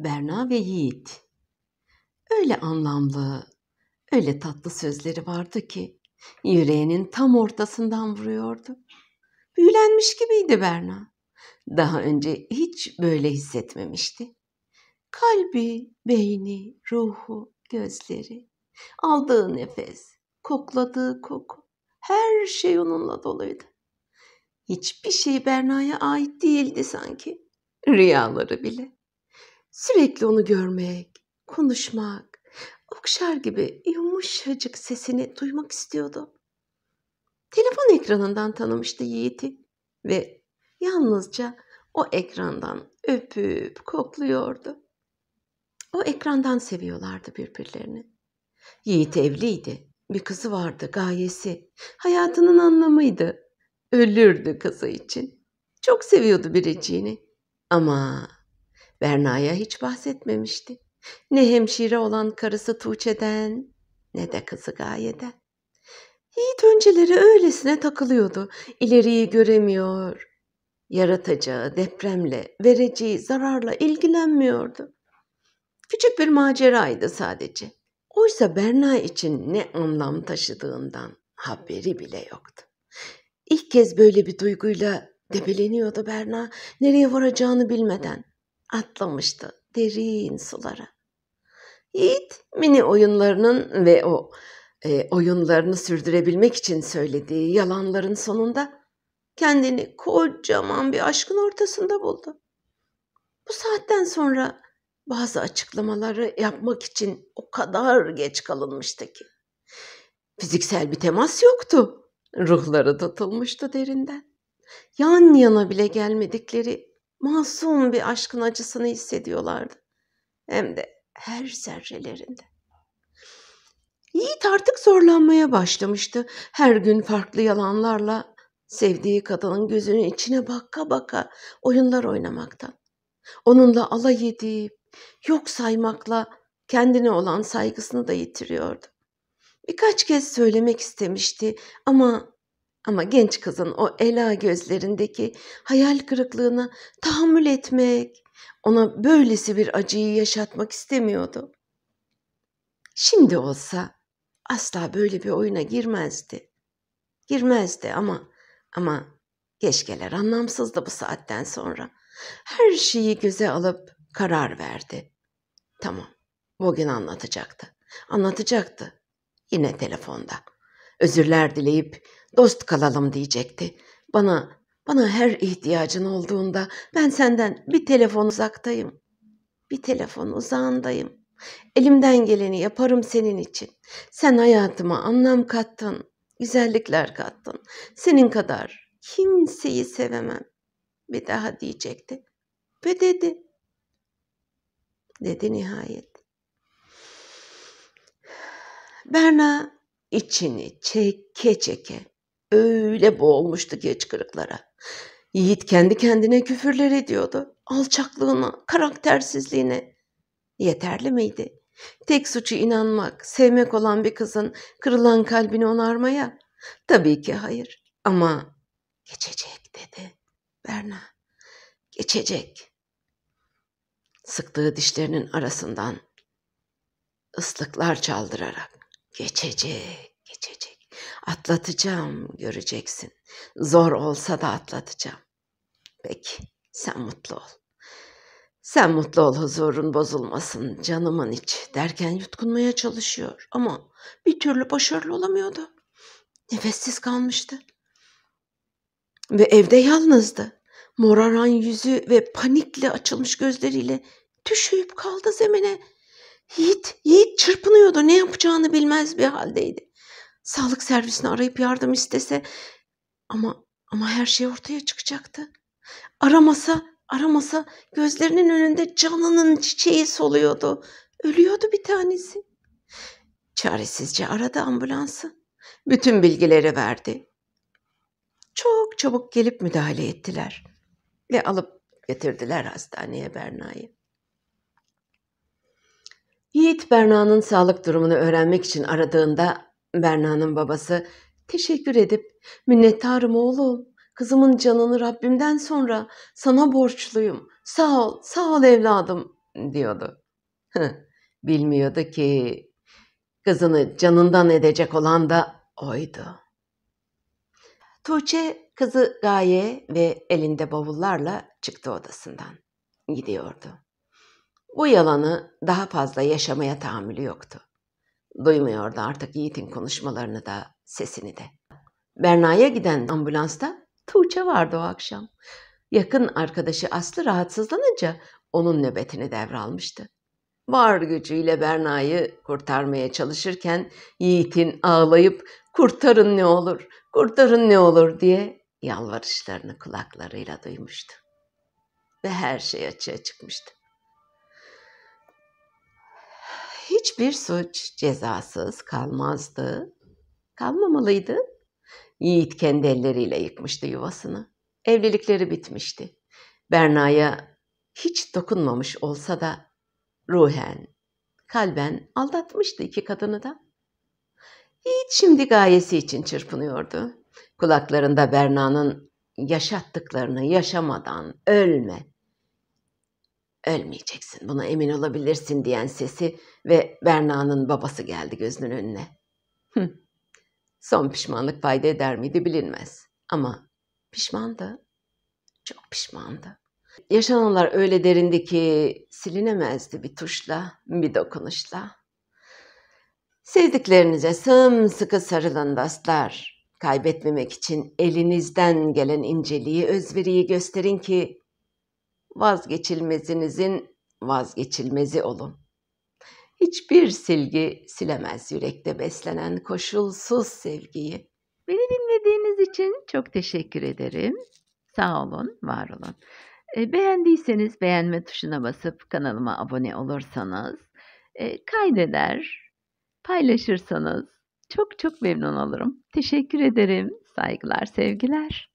Berna ve Yiğit. Öyle anlamlı, öyle tatlı sözleri vardı ki yüreğinin tam ortasından vuruyordu. Büyülenmiş gibiydi Berna. Daha önce hiç böyle hissetmemişti. Kalbi, beyni, ruhu, gözleri, aldığı nefes, kokladığı koku, her şey onunla doluydu. Hiçbir şey Berna'ya ait değildi sanki. Rüyaları bile. Sürekli onu görmek, konuşmak, okşar gibi yumuşacık sesini duymak istiyordu. Telefon ekranından tanımıştı Yiğit'i ve yalnızca o ekrandan öpüp kokluyordu. O ekrandan seviyorlardı birbirlerini. Yiğit evliydi. Bir kızı vardı, gayesi. Hayatının anlamıydı. Ölürdü kızı için. Çok seviyordu biriciğini. Ama Berna'ya hiç bahsetmemişti. Ne hemşire olan karısı Tuğçe'den ne de kızı Gaye'den. Yiğit önceleri öylesine takılıyordu. İleriyi göremiyor. Yaratacağı depremle, vereceği zararla ilgilenmiyordu. Küçük bir maceraydı sadece. Oysa Berna için ne anlam taşıdığından haberi bile yoktu. İlk kez böyle bir duyguyla debeleniyordu Berna, nereye varacağını bilmeden atlamıştı derin sulara. Yiğit mini oyunlarının ve o e, oyunlarını sürdürebilmek için söylediği yalanların sonunda kendini kocaman bir aşkın ortasında buldu. Bu saatten sonra bazı açıklamaları yapmak için o kadar geç kalınmıştı ki. Fiziksel bir temas yoktu. Ruhları tutulmuştu derinden. Yan yana bile gelmedikleri masum bir aşkın acısını hissediyorlardı. Hem de her zerrelerinde. Yiğit artık zorlanmaya başlamıştı. Her gün farklı yalanlarla sevdiği kadının gözünün içine baka baka oyunlar oynamaktan. Onunla alay edip yok saymakla kendine olan saygısını da yitiriyordu. Birkaç kez söylemek istemişti ama ama genç kızın o ela gözlerindeki hayal kırıklığına tahammül etmek, ona böylesi bir acıyı yaşatmak istemiyordu. Şimdi olsa asla böyle bir oyuna girmezdi. Girmezdi ama ama keşkeler anlamsızdı bu saatten sonra. Her şeyi göze alıp karar verdi. Tamam. Bugün anlatacaktı. Anlatacaktı. Yine telefonda. Özürler dileyip dost kalalım diyecekti. Bana, bana her ihtiyacın olduğunda ben senden bir telefon uzaktayım. Bir telefon uzağındayım. Elimden geleni yaparım senin için. Sen hayatıma anlam kattın, güzellikler kattın. Senin kadar kimseyi sevemem. Bir daha diyecekti. Ve dedi. Dedi nihayet. Berna içini çeke çeke öyle boğulmuştu ki hıçkırıklara. Yiğit kendi kendine küfürler ediyordu. Alçaklığına, karaktersizliğine. Yeterli miydi? Tek suçu inanmak, sevmek olan bir kızın kırılan kalbini onarmaya? Tabii ki hayır. Ama geçecek dedi Berna. Geçecek. Sıktığı dişlerinin arasından ıslıklar çaldırarak geçecek, geçecek. Atlatacağım göreceksin. Zor olsa da atlatacağım. Peki sen mutlu ol. Sen mutlu ol huzurun bozulmasın canımın iç derken yutkunmaya çalışıyor ama bir türlü başarılı olamıyordu. Nefessiz kalmıştı. Ve evde yalnızdı. Moraran yüzü ve panikle açılmış gözleriyle düşüyüp kaldı zemine. Yiğit, Yiğit çırpınıyordu ne yapacağını bilmez bir haldeydi. Sağlık servisini arayıp yardım istese ama ama her şey ortaya çıkacaktı. Aramasa, aramasa gözlerinin önünde canının çiçeği soluyordu. Ölüyordu bir tanesi. Çaresizce aradı ambulansı. Bütün bilgileri verdi. Çok çabuk gelip müdahale ettiler ve alıp getirdiler hastaneye Berna'yı. Yiğit Berna'nın sağlık durumunu öğrenmek için aradığında Berna'nın babası teşekkür edip minnettarım oğlum kızımın canını Rabbimden sonra sana borçluyum sağ ol sağ ol evladım diyordu. Bilmiyordu ki kızını canından edecek olan da oydu. Tuğçe kızı Gaye ve elinde bavullarla çıktı odasından. Gidiyordu. Bu yalanı daha fazla yaşamaya tahammülü yoktu. Duymuyordu artık Yiğit'in konuşmalarını da sesini de. Berna'ya giden ambulansta Tuğçe vardı o akşam. Yakın arkadaşı Aslı rahatsızlanınca onun nöbetini devralmıştı. Var gücüyle Berna'yı kurtarmaya çalışırken Yiğit'in ağlayıp kurtarın ne olur, kurtarın ne olur diye yalvarışlarını kulaklarıyla duymuştu. Ve her şey açığa çıkmıştı. hiçbir suç cezasız kalmazdı. Kalmamalıydı. Yiğit kendi elleriyle yıkmıştı yuvasını. Evlilikleri bitmişti. Berna'ya hiç dokunmamış olsa da ruhen, kalben aldatmıştı iki kadını da. Yiğit şimdi gayesi için çırpınıyordu. Kulaklarında Berna'nın yaşattıklarını yaşamadan ölme, Ölmeyeceksin buna emin olabilirsin diyen sesi ve Berna'nın babası geldi gözünün önüne. Son pişmanlık fayda eder miydi bilinmez. Ama pişmandı. Çok pişmandı. Yaşananlar öyle derindi ki silinemezdi bir tuşla, bir dokunuşla. Sevdiklerinize sımsıkı sarılın dostlar. Kaybetmemek için elinizden gelen inceliği, özveriyi gösterin ki vazgeçilmezinizin vazgeçilmezi olun. Hiçbir silgi silemez yürekte beslenen koşulsuz sevgiyi. Beni dinlediğiniz için çok teşekkür ederim. Sağ olun, var olun. E, beğendiyseniz beğenme tuşuna basıp kanalıma abone olursanız, e, kaydeder, paylaşırsanız çok çok memnun olurum. Teşekkür ederim. Saygılar, sevgiler.